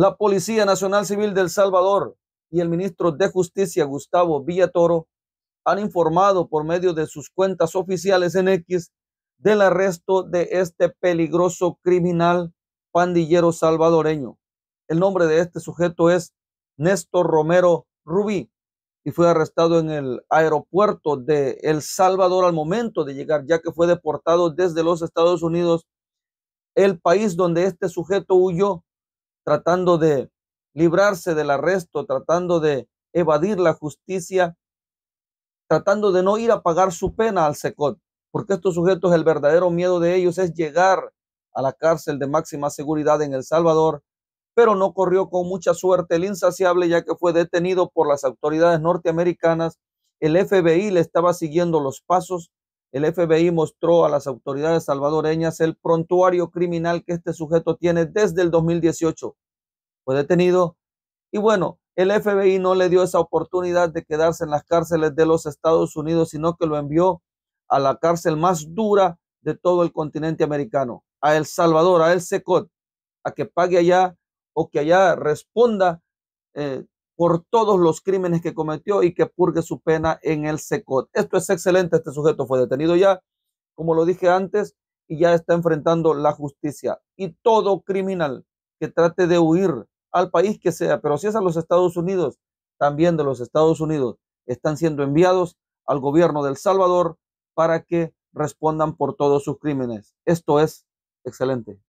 La Policía Nacional Civil del Salvador y el ministro de Justicia, Gustavo Villatoro, han informado por medio de sus cuentas oficiales en X del arresto de este peligroso criminal pandillero salvadoreño. El nombre de este sujeto es Néstor Romero Rubí y fue arrestado en el aeropuerto de El Salvador al momento de llegar, ya que fue deportado desde los Estados Unidos, el país donde este sujeto huyó tratando de librarse del arresto, tratando de evadir la justicia, tratando de no ir a pagar su pena al SECOT, porque estos sujetos, el verdadero miedo de ellos es llegar a la cárcel de máxima seguridad en El Salvador, pero no corrió con mucha suerte el insaciable ya que fue detenido por las autoridades norteamericanas, el FBI le estaba siguiendo los pasos el FBI mostró a las autoridades salvadoreñas el prontuario criminal que este sujeto tiene desde el 2018. Fue detenido y bueno, el FBI no le dio esa oportunidad de quedarse en las cárceles de los Estados Unidos, sino que lo envió a la cárcel más dura de todo el continente americano, a El Salvador, a El Secot, a que pague allá o que allá responda eh, por todos los crímenes que cometió y que purgue su pena en el SECOT. Esto es excelente, este sujeto fue detenido ya, como lo dije antes, y ya está enfrentando la justicia. Y todo criminal que trate de huir al país que sea, pero si es a los Estados Unidos, también de los Estados Unidos, están siendo enviados al gobierno del Salvador para que respondan por todos sus crímenes. Esto es excelente.